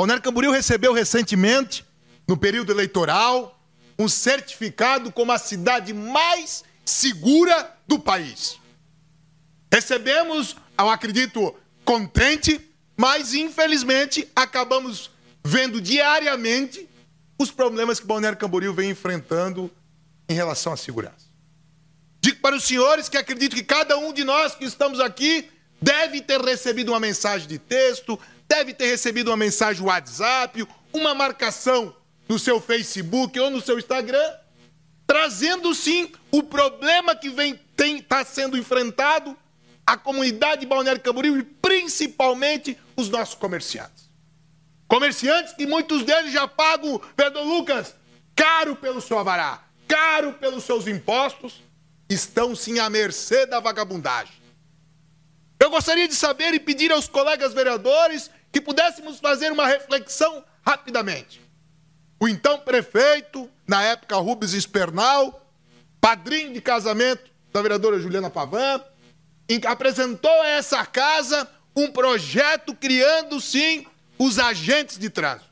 Balneário Camboriú recebeu recentemente, no período eleitoral, um certificado como a cidade mais segura do país. Recebemos, eu acredito, contente, mas infelizmente acabamos vendo diariamente os problemas que Balneário Camboriú vem enfrentando em relação à segurança. Digo para os senhores que acredito que cada um de nós que estamos aqui deve ter recebido uma mensagem de texto, deve ter recebido uma mensagem WhatsApp, uma marcação no seu Facebook ou no seu Instagram, trazendo sim o problema que vem está sendo enfrentado a comunidade de Balneário Camboriú e principalmente os nossos comerciantes. Comerciantes que muitos deles já pagam, Pedro Lucas, caro pelo seu avará, caro pelos seus impostos, estão sim à mercê da vagabundagem. Eu gostaria de saber e pedir aos colegas vereadores que pudéssemos fazer uma reflexão rapidamente. O então prefeito, na época Rubens Espernal, padrinho de casamento da vereadora Juliana Pavan, apresentou a essa casa um projeto criando sim os agentes de trânsito,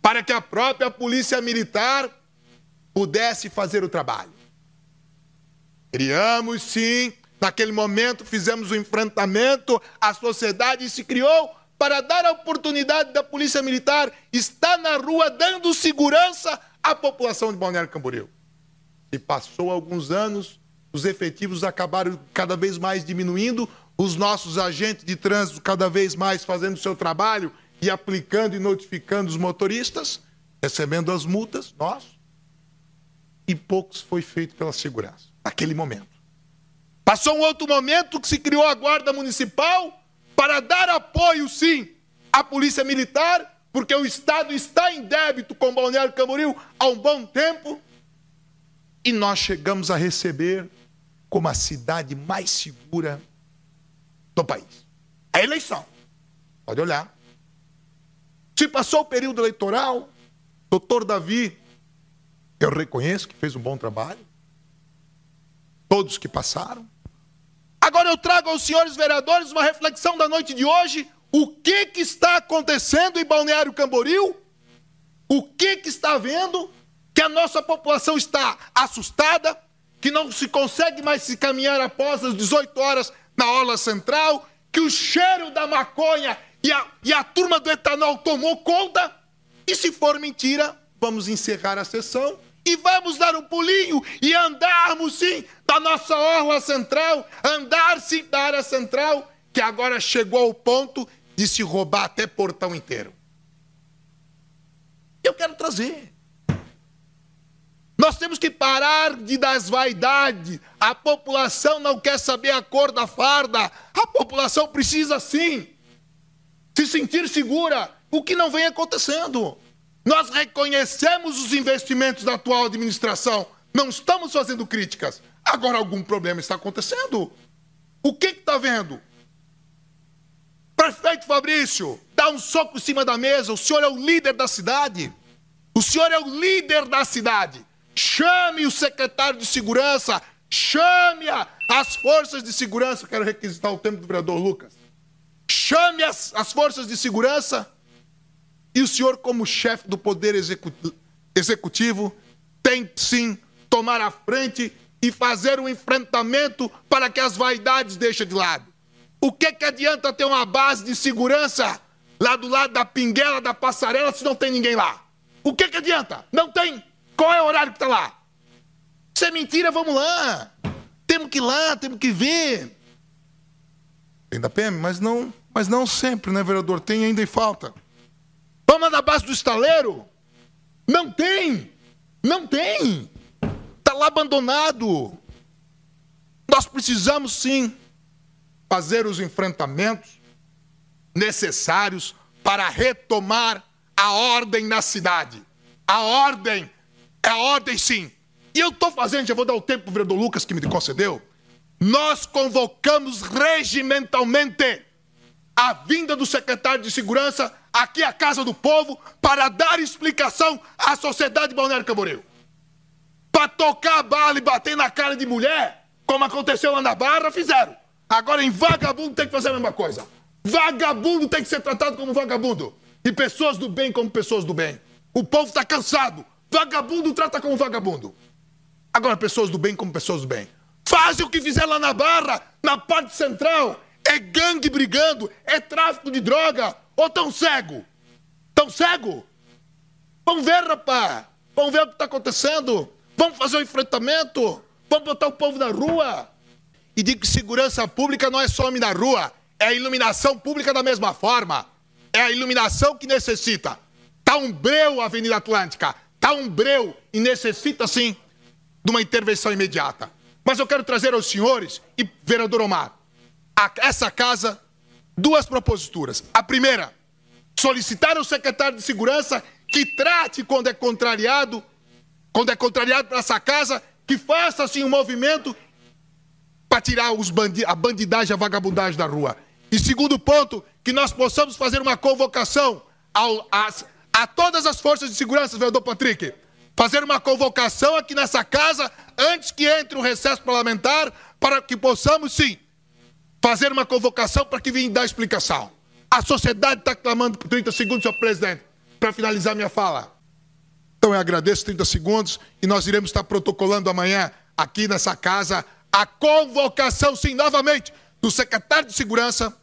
para que a própria polícia militar pudesse fazer o trabalho. Criamos sim Naquele momento fizemos o um enfrentamento, a sociedade se criou para dar a oportunidade da Polícia Militar estar na rua dando segurança à população de Balneário Camboriú. E passou alguns anos, os efetivos acabaram cada vez mais diminuindo, os nossos agentes de trânsito cada vez mais fazendo seu trabalho e aplicando e notificando os motoristas, recebendo as multas, nós, e poucos foi feito pela segurança, naquele momento. Passou um outro momento que se criou a Guarda Municipal para dar apoio, sim, à Polícia Militar, porque o Estado está em débito com Balneário Camboriú há um bom tempo. E nós chegamos a receber como a cidade mais segura do país. A eleição. Pode olhar. Se passou o período eleitoral, doutor Davi, eu reconheço que fez um bom trabalho. Todos que passaram, Agora eu trago aos senhores vereadores uma reflexão da noite de hoje. O que, que está acontecendo em Balneário Camboriú? O que, que está havendo? Que a nossa população está assustada, que não se consegue mais se caminhar após as 18 horas na aula central, que o cheiro da maconha e a, e a turma do etanol tomou conta. E se for mentira, vamos encerrar a sessão e vamos dar um pulinho e andarmos sim da nossa orla central, andar sim da área central, que agora chegou ao ponto de se roubar até portão inteiro. Eu quero trazer. Nós temos que parar de das vaidades. A população não quer saber a cor da farda. A população precisa sim se sentir segura. O que não vem acontecendo. Nós reconhecemos os investimentos da atual administração, não estamos fazendo críticas. Agora algum problema está acontecendo. O que está vendo? Prefeito Fabrício, dá um soco em cima da mesa. O senhor é o líder da cidade. O senhor é o líder da cidade. Chame o secretário de segurança, chame as forças de segurança. Quero requisitar o tempo do vereador Lucas. Chame as, as forças de segurança e o senhor, como chefe do Poder Executivo, tem sim tomar a frente e fazer um enfrentamento para que as vaidades deixem de lado. O que, que adianta ter uma base de segurança lá do lado da pinguela, da passarela, se não tem ninguém lá? O que, que adianta? Não tem. Qual é o horário que está lá? Se é mentira, vamos lá. Temos que ir lá, temos que ver. Tem da PM, mas não, mas não sempre, né, vereador? Tem ainda e falta. Vamos na base do estaleiro? Não tem! Não tem! Está lá abandonado. Nós precisamos sim fazer os enfrentamentos necessários para retomar a ordem na cidade. A ordem, a ordem sim. E eu estou fazendo, já vou dar o tempo para o vereador Lucas que me concedeu. Nós convocamos regimentalmente a vinda do secretário de Segurança aqui à é Casa do Povo para dar explicação à sociedade de Balneário Camboriú. Para tocar a bala e bater na cara de mulher, como aconteceu lá na Barra, fizeram. Agora em vagabundo tem que fazer a mesma coisa. Vagabundo tem que ser tratado como vagabundo. E pessoas do bem como pessoas do bem. O povo está cansado. Vagabundo trata como vagabundo. Agora pessoas do bem como pessoas do bem. Faz o que fizer lá na Barra, na parte central. É gangue brigando, é tráfico de droga, ou tão cego? Tão cego? Vamos ver, rapaz. Vamos ver o que está acontecendo. Vamos fazer um enfrentamento. Vamos botar o povo na rua. E digo que segurança pública não é só homem na rua. É a iluminação pública da mesma forma. É a iluminação que necessita. Está um breu a Avenida Atlântica. Está um breu e necessita, sim, de uma intervenção imediata. Mas eu quero trazer aos senhores e vereador Omar, a, essa casa duas proposituras. A primeira, solicitar ao secretário de Segurança que trate quando é contrariado, quando é contrariado para essa casa, que faça assim um movimento para tirar os bandi a bandidagem, a vagabundagem da rua. E segundo ponto, que nós possamos fazer uma convocação ao, a todas as forças de segurança, vereador Patrick, fazer uma convocação aqui nessa casa antes que entre o recesso parlamentar para que possamos, sim, fazer uma convocação para que venha dar explicação. A sociedade está clamando por 30 segundos, senhor presidente, para finalizar minha fala. Então eu agradeço 30 segundos e nós iremos estar protocolando amanhã, aqui nessa casa, a convocação, sim, novamente, do secretário de Segurança,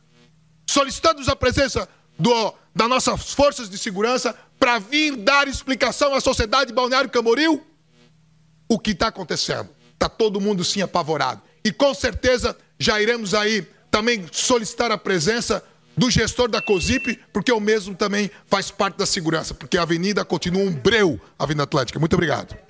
solicitando a presença do, das nossas forças de segurança para vir dar explicação à sociedade Balneário Camboriú o que está acontecendo. Está todo mundo, sim, apavorado. E com certeza já iremos aí também solicitar a presença do gestor da COSIP, porque o mesmo também faz parte da segurança, porque a avenida continua um breu, a Avenida Atlética. Muito obrigado.